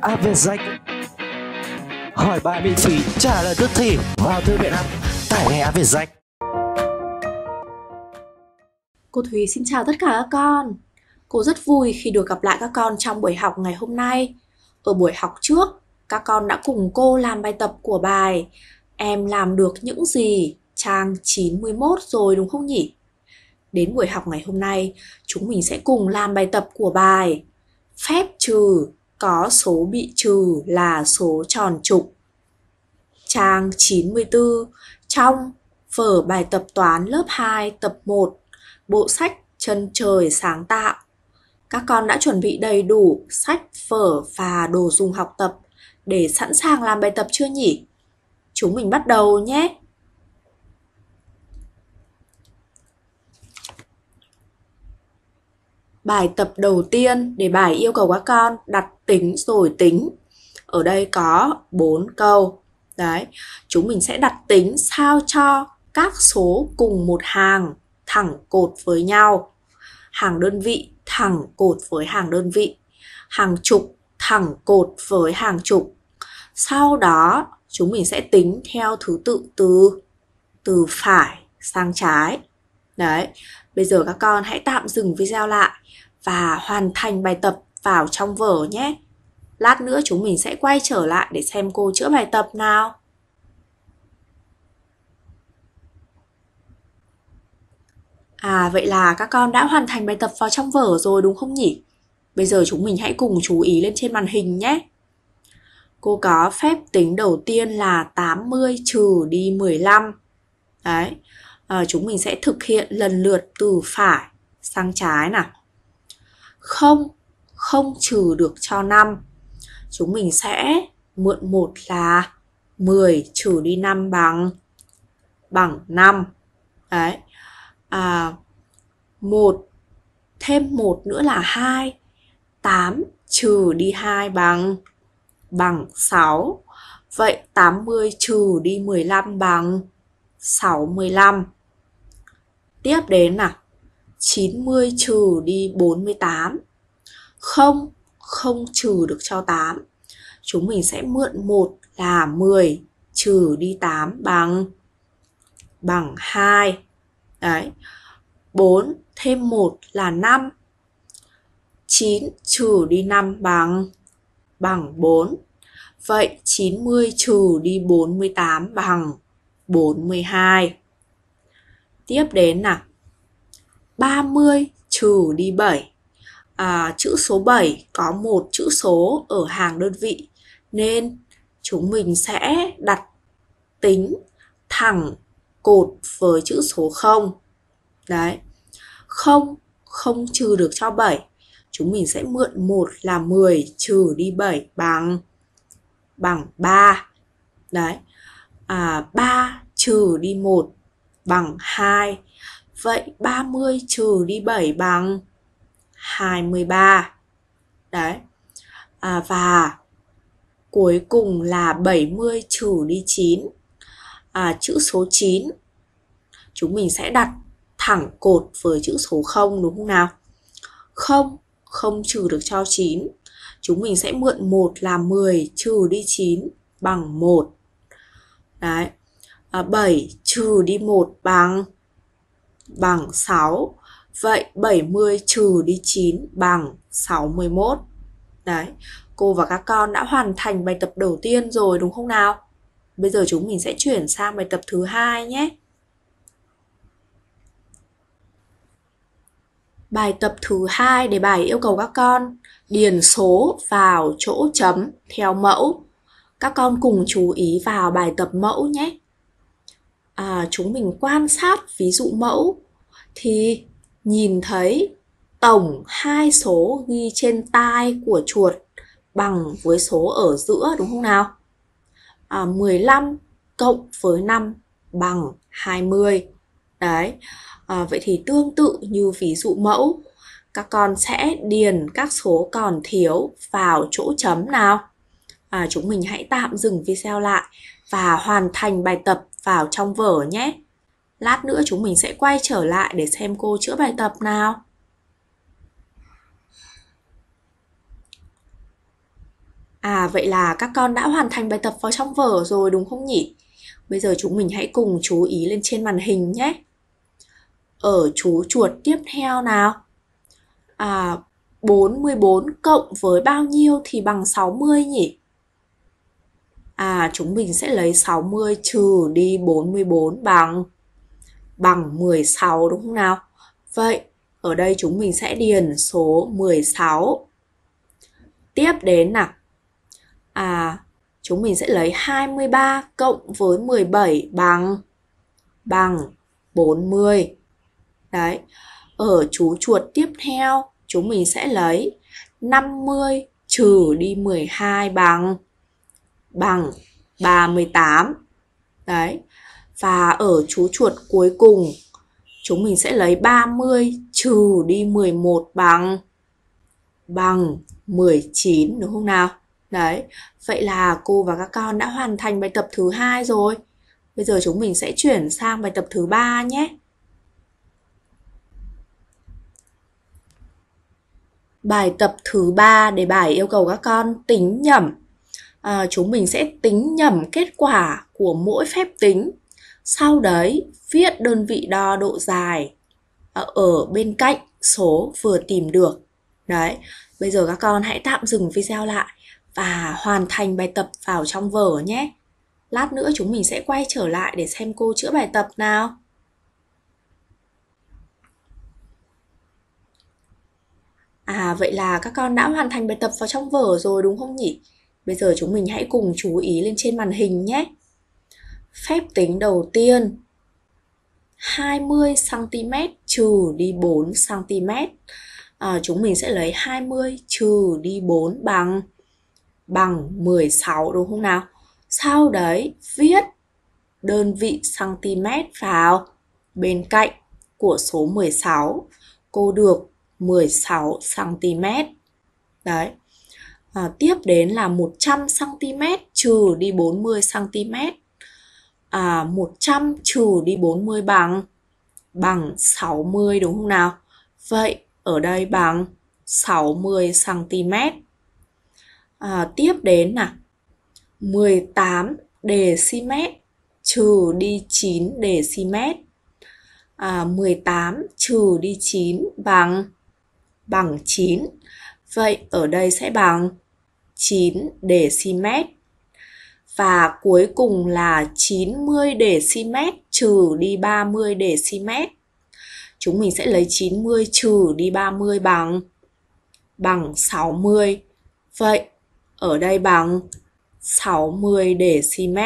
app về Danh Hỏi bài miễn phí, trả lời tức thì vào thư viện app, tải ngay app về Danh Cô Thúy xin chào tất cả các con Cô rất vui khi được gặp lại các con trong buổi học ngày hôm nay Ở buổi học trước, các con đã cùng cô làm bài tập của bài Em làm được những gì trang 91 rồi đúng không nhỉ? Đến buổi học ngày hôm nay, chúng mình sẽ cùng làm bài tập của bài Phép trừ có số bị trừ là số tròn trục. Trang 94 trong vở bài tập toán lớp 2 tập 1 bộ sách Chân trời sáng tạo. Các con đã chuẩn bị đầy đủ sách, vở và đồ dùng học tập để sẵn sàng làm bài tập chưa nhỉ? Chúng mình bắt đầu nhé! Bài tập đầu tiên để bài yêu cầu các con đặt tính rồi tính. Ở đây có 4 câu. Đấy, chúng mình sẽ đặt tính sao cho các số cùng một hàng thẳng cột với nhau. Hàng đơn vị thẳng cột với hàng đơn vị. Hàng chục thẳng cột với hàng chục. Sau đó chúng mình sẽ tính theo thứ tự từ từ phải sang trái. Đấy, bây giờ các con hãy tạm dừng video lại và hoàn thành bài tập vào trong vở nhé. Lát nữa chúng mình sẽ quay trở lại để xem cô chữa bài tập nào. À vậy là các con đã hoàn thành bài tập vào trong vở rồi đúng không nhỉ? Bây giờ chúng mình hãy cùng chú ý lên trên màn hình nhé. Cô có phép tính đầu tiên là 80 trừ đi 15. Đấy, à, chúng mình sẽ thực hiện lần lượt từ phải sang trái nào không không trừ được cho 5 chúng mình sẽ mượn một là 10 trừ đi 5 bằng bằng 5 đấy à, 1 thêm 1 nữa là 2 8 trừ đi 2 bằng bằng 6 Vậy 80 trừ đi 15 bằng 65 Tiếp đến là 90 trừ đi 48 Không, không trừ được cho 8 Chúng mình sẽ mượn 1 là 10 trừ đi 8 bằng bằng 2 Đấy 4 thêm 1 là 5 9 trừ đi 5 bằng bằng 4 Vậy 90 trừ đi 48 bằng 42 Tiếp đến nào 30 trừ đi 7. À, chữ số 7 có một chữ số ở hàng đơn vị nên chúng mình sẽ đặt tính thẳng cột với chữ số 0. Đấy. 0 không trừ được cho 7. Chúng mình sẽ mượn 1 là 10 trừ đi 7 bằng bằng 3. Đấy. À 3 trừ đi 1 bằng 2 Vậy 30 trừ đi 7 bằng 23. Đấy. À, và cuối cùng là 70 trừ đi 9. À, chữ số 9 chúng mình sẽ đặt thẳng cột với chữ số 0 đúng không nào? 0 không trừ được cho 9. Chúng mình sẽ mượn 1 là 10 trừ đi 9 bằng 1. Đấy. À, 7 trừ đi 1 bằng bằng 6. Vậy 70 trừ đi 9 bằng 61. Đấy, cô và các con đã hoàn thành bài tập đầu tiên rồi đúng không nào? Bây giờ chúng mình sẽ chuyển sang bài tập thứ hai nhé. Bài tập thứ hai đề bài yêu cầu các con điền số vào chỗ chấm theo mẫu. Các con cùng chú ý vào bài tập mẫu nhé. À, chúng mình quan sát ví dụ mẫu thì nhìn thấy tổng hai số ghi trên tai của chuột bằng với số ở giữa đúng không nào? À, 15 cộng với 5 bằng 20. Đấy. À, vậy thì tương tự như ví dụ mẫu, các con sẽ điền các số còn thiếu vào chỗ chấm nào. À, chúng mình hãy tạm dừng video lại và hoàn thành bài tập vào trong vở nhé. Lát nữa chúng mình sẽ quay trở lại để xem cô chữa bài tập nào. À vậy là các con đã hoàn thành bài tập vào trong vở rồi đúng không nhỉ? Bây giờ chúng mình hãy cùng chú ý lên trên màn hình nhé. Ở chú chuột tiếp theo nào. À 44 cộng với bao nhiêu thì bằng 60 nhỉ? À chúng mình sẽ lấy 60 trừ đi 44 bằng bằng 16 đúng không nào? Vậy ở đây chúng mình sẽ điền số 16. Tiếp đến nào. À, chúng mình sẽ lấy 23 cộng với 17 bằng bằng 40. Đấy. Ở chú chuột tiếp theo, chúng mình sẽ lấy 50 trừ đi 12 bằng bằng 38. Đấy. Và ở chú chuột cuối cùng, chúng mình sẽ lấy 30 trừ đi 11 bằng bằng 19 đúng không nào? Đấy, vậy là cô và các con đã hoàn thành bài tập thứ hai rồi. Bây giờ chúng mình sẽ chuyển sang bài tập thứ ba nhé. Bài tập thứ ba đề bài yêu cầu các con tính nhẩm. À, chúng mình sẽ tính nhẩm kết quả của mỗi phép tính sau đấy viết đơn vị đo độ dài ờ, ở bên cạnh số vừa tìm được đấy bây giờ các con hãy tạm dừng video lại và hoàn thành bài tập vào trong vở nhé lát nữa chúng mình sẽ quay trở lại để xem cô chữa bài tập nào À vậy là các con đã hoàn thành bài tập vào trong vở rồi đúng không nhỉ? Bây giờ chúng mình hãy cùng chú ý lên trên màn hình nhé. Phép tính đầu tiên 20 cm trừ đi 4 cm. À, chúng mình sẽ lấy 20 trừ đi 4 bằng bằng 16 đúng không nào? Sau đấy viết đơn vị cm vào bên cạnh của số 16. Cô được 16 cm. Đấy. À, tiếp đến là 100 cm trừ đi 40 cm à, 100 trừ đi 40 bằng bằng 60 đúng không nào? Vậy ở đây bằng 60 cm. À, tiếp đến là 18 dm trừ đi 9 dm. À, 18 trừ đi 9 bằng bằng 9. Vậy ở đây sẽ bằng 9 dm và cuối cùng là 90 dm trừ đi 30 dm. Chúng mình sẽ lấy 90 trừ đi 30 bằng bằng 60. Vậy ở đây bằng 60 dm.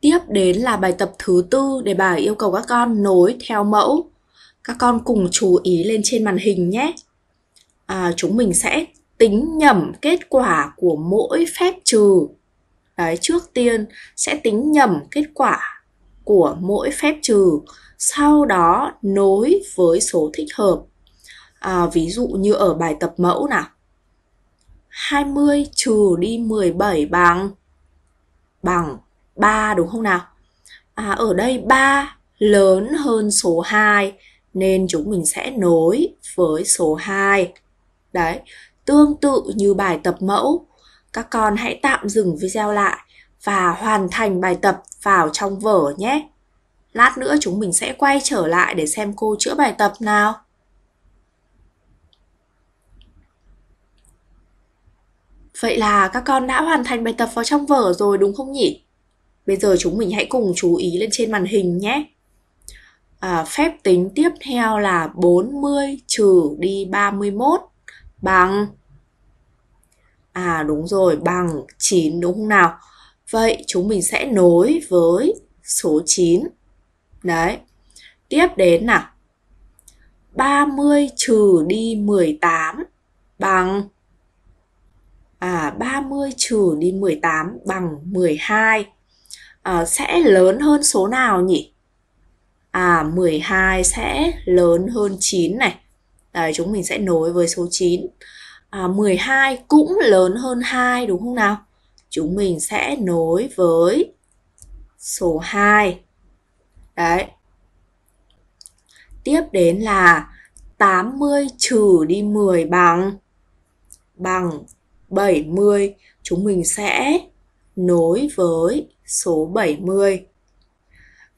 Tiếp đến là bài tập thứ tư để bài yêu cầu các con nối theo mẫu. Các con cùng chú ý lên trên màn hình nhé à, chúng mình sẽ tính nhầm kết quả của mỗi phép trừ Đấy, trước tiên sẽ tính nhầm kết quả của mỗi phép trừ sau đó nối với số thích hợp à, ví dụ như ở bài tập mẫu nào 20 trừ đi 17 bằng bằng 3 đúng không nào à, ở đây 3 lớn hơn số 2 nên chúng mình sẽ nối với số 2 đấy tương tự như bài tập mẫu các con hãy tạm dừng video lại và hoàn thành bài tập vào trong vở nhé lát nữa chúng mình sẽ quay trở lại để xem cô chữa bài tập nào Vậy là các con đã hoàn thành bài tập vào trong vở rồi đúng không nhỉ? Bây giờ chúng mình hãy cùng chú ý lên trên màn hình nhé. À, phép tính tiếp theo là 40 trừ đi 31 bằng À đúng rồi, bằng 9 đúng không nào? Vậy chúng mình sẽ nối với số 9. Đấy. Tiếp đến nào. 30 trừ đi 18 bằng à 30 trừ đi 18 bằng 12. À, sẽ lớn hơn số nào nhỉ? À 12 sẽ lớn hơn 9 này. Đấy, chúng mình sẽ nối với số 9 à, 12 cũng lớn hơn 2 đúng không nào? Chúng mình sẽ nối với số 2 Đấy Tiếp đến là 80 trừ đi 10 bằng bằng 70 chúng mình sẽ nối với số 70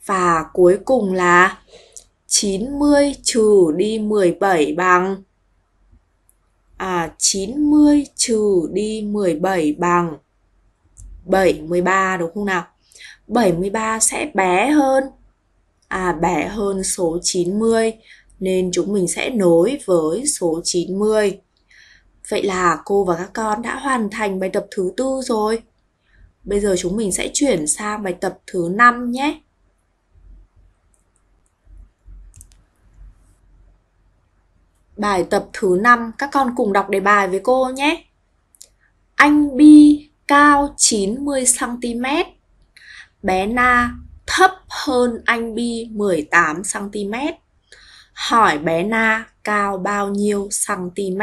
và cuối cùng là 90 trừ đi 17 bằng à 90 trừ đi 17 bằng 73 đúng không nào? 73 sẽ bé hơn à bé hơn số 90 nên chúng mình sẽ nối với số 90. Vậy là cô và các con đã hoàn thành bài tập thứ tư rồi. Bây giờ chúng mình sẽ chuyển sang bài tập thứ năm nhé. Bài tập thứ 5 các con cùng đọc đề bài với cô nhé. Anh Bi cao 90 cm. Bé Na thấp hơn anh Bi 18 cm. Hỏi bé Na cao bao nhiêu cm?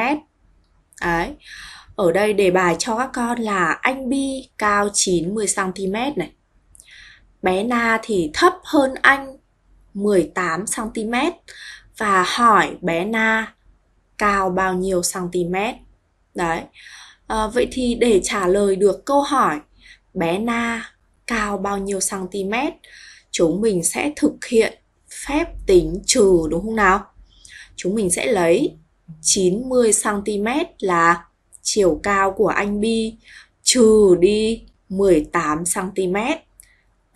Đấy. Ở đây đề bài cho các con là anh Bi cao 90 cm này. Bé Na thì thấp hơn anh 18 cm và hỏi bé Na cao bao nhiêu cm đấy à, vậy thì để trả lời được câu hỏi bé na cao bao nhiêu cm chúng mình sẽ thực hiện phép tính trừ đúng không nào chúng mình sẽ lấy 90 cm là chiều cao của anh Bi trừ đi 18 cm.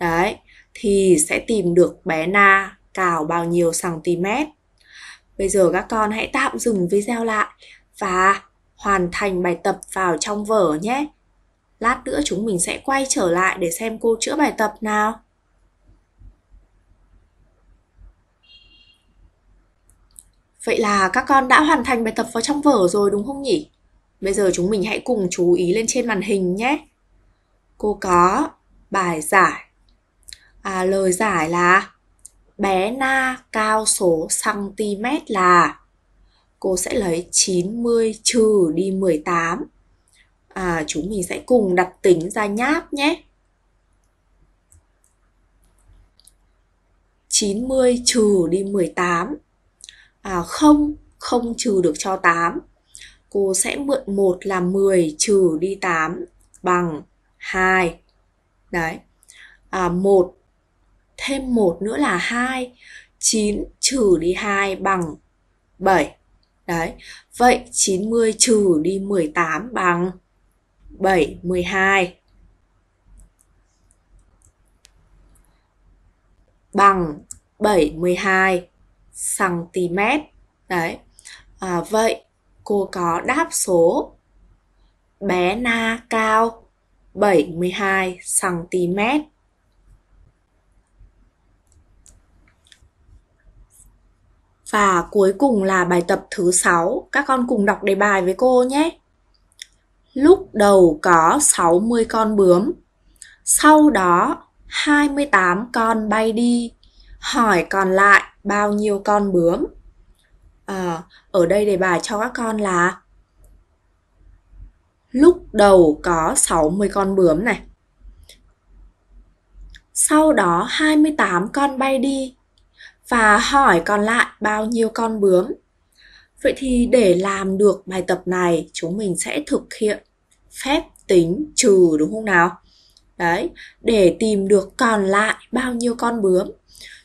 Đấy, thì sẽ tìm được bé Na cao bao nhiêu cm. Bây giờ các con hãy tạm dừng video lại và hoàn thành bài tập vào trong vở nhé. Lát nữa chúng mình sẽ quay trở lại để xem cô chữa bài tập nào. Vậy là các con đã hoàn thành bài tập vào trong vở rồi đúng không nhỉ? Bây giờ chúng mình hãy cùng chú ý lên trên màn hình nhé. Cô có bài giải. À lời giải là bé Na cao số cm là cô sẽ lấy 90 trừ đi 18. À, chúng mình sẽ cùng đặt tính ra nháp nhé. 90 trừ đi 18. À, không, không trừ được cho 8. Cô sẽ mượn 1 là 10 trừ đi 8 bằng 2. Đấy. À, 1 thêm một nữa là 2. 9 trừ đi 2 bằng 7. Đấy. Vậy 90 trừ đi 18 bằng 7, 12. Bằng 7, 12 cm. Đấy. À, vậy cô có đáp số bé na cao 72 cm. Và cuối cùng là bài tập thứ 6, các con cùng đọc đề bài với cô nhé. Lúc đầu có 60 con bướm, sau đó 28 con bay đi, hỏi còn lại bao nhiêu con bướm. À, ở đây đề bài cho các con là Lúc đầu có 60 con bướm này. Sau đó 28 con bay đi, và hỏi còn lại bao nhiêu con bướm. Vậy thì để làm được bài tập này, chúng mình sẽ thực hiện phép tính trừ đúng không nào? Đấy, để tìm được còn lại bao nhiêu con bướm,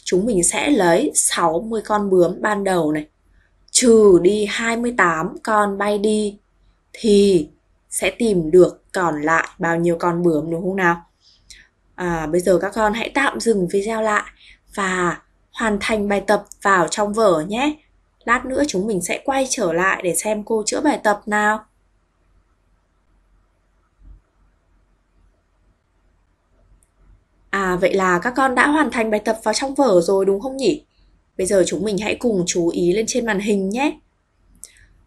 chúng mình sẽ lấy 60 con bướm ban đầu này, trừ đi 28 con bay đi thì sẽ tìm được còn lại bao nhiêu con bướm đúng không nào? À, bây giờ các con hãy tạm dừng video lại và hoàn thành bài tập vào trong vở nhé. Lát nữa chúng mình sẽ quay trở lại để xem cô chữa bài tập nào. À vậy là các con đã hoàn thành bài tập vào trong vở rồi đúng không nhỉ? Bây giờ chúng mình hãy cùng chú ý lên trên màn hình nhé.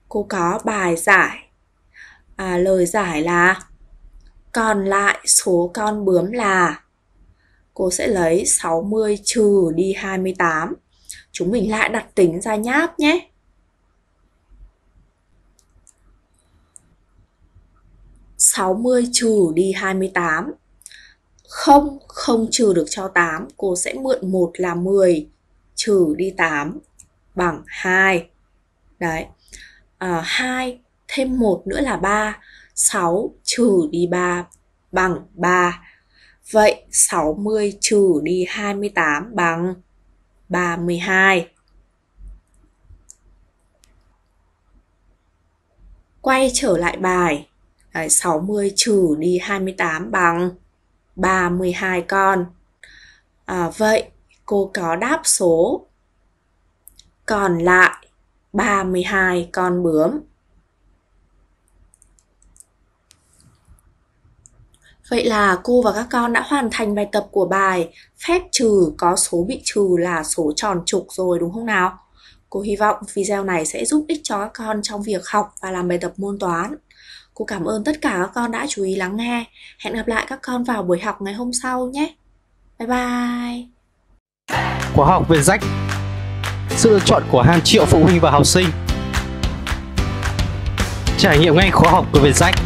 Cô có bài giải. À lời giải là còn lại số con bướm là cô sẽ lấy 60 trừ đi 28. Chúng mình lại đặt tính ra nháp nhé. sáu mươi trừ đi hai mươi tám không không trừ được cho 8 cô sẽ mượn 1 là 10 trừ đi 8 bằng 2 đấy à, 2 thêm 1 nữa là 3 6 trừ đi 3 bằng 3 Vậy 60 trừ đi 28 bằng 32. Quay trở lại bài. Đấy, 60 trừ đi 28 bằng 32 con. À, vậy cô có đáp số còn lại 32 con bướm. Vậy là cô và các con đã hoàn thành bài tập của bài phép trừ có số bị trừ là số tròn trục rồi đúng không nào? Cô hy vọng video này sẽ giúp ích cho các con trong việc học và làm bài tập môn toán. Cô cảm ơn tất cả các con đã chú ý lắng nghe. Hẹn gặp lại các con vào buổi học ngày hôm sau nhé. Bye bye. Khóa học về rách Sự lựa chọn của hàng triệu phụ huynh và học sinh Trải nghiệm ngay khóa học của Việt Rách